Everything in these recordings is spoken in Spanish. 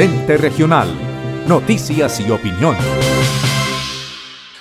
Lente Regional. Noticias y opinión.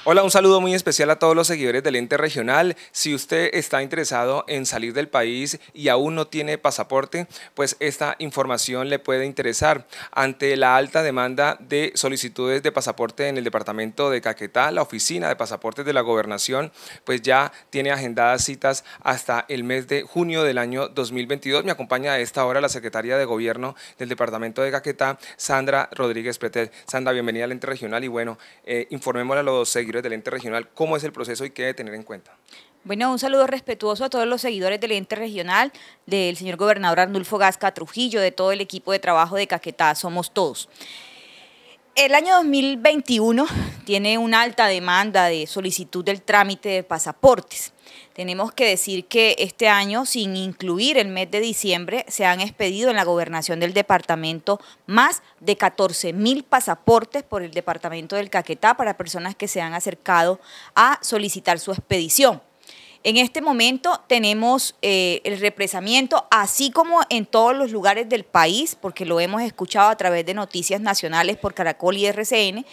Hola, un saludo muy especial a todos los seguidores del ente regional. Si usted está interesado en salir del país y aún no tiene pasaporte, pues esta información le puede interesar. Ante la alta demanda de solicitudes de pasaporte en el departamento de Caquetá, la oficina de pasaportes de la gobernación, pues ya tiene agendadas citas hasta el mes de junio del año 2022. Me acompaña a esta hora la secretaria de gobierno del departamento de Caquetá, Sandra Rodríguez Pretel. Sandra, bienvenida al ente regional y bueno, eh, informémosla a los seguidores del ente regional, ¿cómo es el proceso y qué debe tener en cuenta? Bueno, un saludo respetuoso a todos los seguidores del ente regional, del señor gobernador Arnulfo Gasca Trujillo, de todo el equipo de trabajo de Caquetá, somos todos. El año 2021 tiene una alta demanda de solicitud del trámite de pasaportes. Tenemos que decir que este año, sin incluir el mes de diciembre, se han expedido en la gobernación del departamento más de 14 mil pasaportes por el departamento del Caquetá para personas que se han acercado a solicitar su expedición. En este momento tenemos eh, el represamiento, así como en todos los lugares del país, porque lo hemos escuchado a través de noticias nacionales por Caracol y RCN,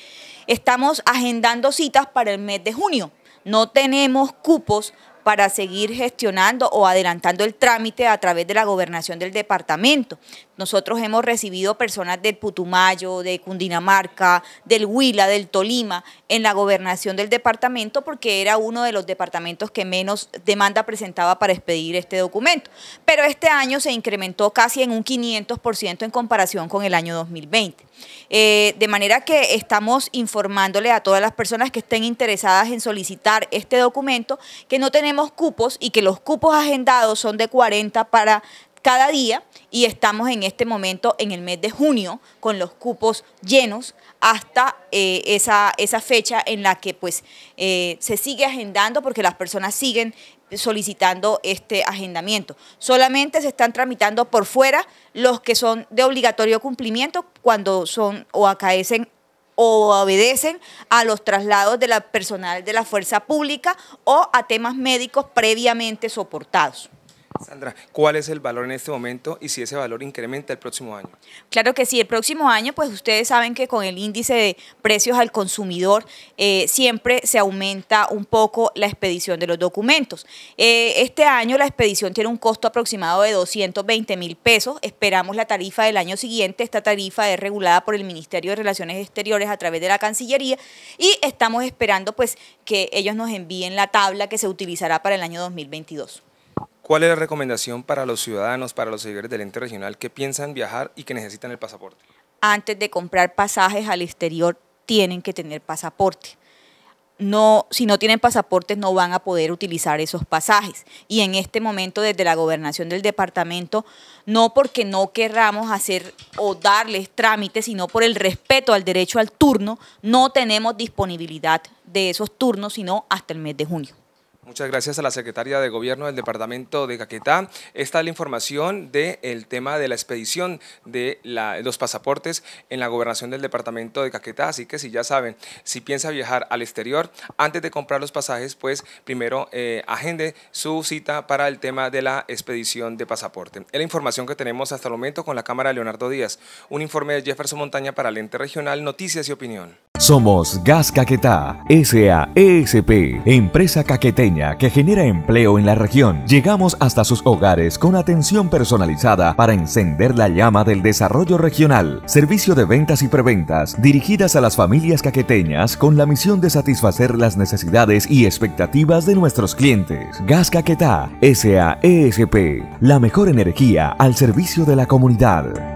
estamos agendando citas para el mes de junio no tenemos cupos para seguir gestionando o adelantando el trámite a través de la gobernación del departamento. Nosotros hemos recibido personas del Putumayo, de Cundinamarca, del Huila, del Tolima, en la gobernación del departamento porque era uno de los departamentos que menos demanda presentaba para expedir este documento. Pero este año se incrementó casi en un 500% en comparación con el año 2020. Eh, de manera que estamos informándole a todas las personas que estén interesadas en solicitar este documento que no tenemos cupos y que los cupos agendados son de 40 para cada día y estamos en este momento en el mes de junio con los cupos llenos hasta eh, esa, fecha en la que pues eh, se sigue agendando porque las personas siguen solicitando este agendamiento. Solamente se están tramitando por fuera los que son de obligatorio cumplimiento cuando son o acaecen o obedecen a los traslados de la personal de la fuerza pública o a temas médicos previamente soportados. Sandra, ¿cuál es el valor en este momento y si ese valor incrementa el próximo año? Claro que sí, el próximo año, pues ustedes saben que con el índice de precios al consumidor eh, siempre se aumenta un poco la expedición de los documentos. Eh, este año la expedición tiene un costo aproximado de 220 mil pesos. Esperamos la tarifa del año siguiente. Esta tarifa es regulada por el Ministerio de Relaciones Exteriores a través de la Cancillería y estamos esperando pues que ellos nos envíen la tabla que se utilizará para el año 2022. ¿Cuál es la recomendación para los ciudadanos, para los seguidores del ente regional que piensan viajar y que necesitan el pasaporte? Antes de comprar pasajes al exterior, tienen que tener pasaporte. No, si no tienen pasaportes no van a poder utilizar esos pasajes. Y en este momento desde la gobernación del departamento, no porque no querramos hacer o darles trámites, sino por el respeto al derecho al turno, no tenemos disponibilidad de esos turnos, sino hasta el mes de junio. Muchas gracias a la secretaria de Gobierno del Departamento de Caquetá. Esta es la información del el tema de la expedición de los pasaportes en la gobernación del Departamento de Caquetá. Así que si ya saben, si piensa viajar al exterior, antes de comprar los pasajes, pues primero eh, agende su cita para el tema de la expedición de pasaporte. Es la información que tenemos hasta el momento con la Cámara de Leonardo Díaz. Un informe de Jefferson Montaña para el Ente Regional Noticias y Opinión. Somos Gas Caquetá, SAESP, empresa caqueteña que genera empleo en la región. Llegamos hasta sus hogares con atención personalizada para encender la llama del desarrollo regional. Servicio de ventas y preventas dirigidas a las familias caqueteñas con la misión de satisfacer las necesidades y expectativas de nuestros clientes. Gas Caquetá, SAESP, la mejor energía al servicio de la comunidad.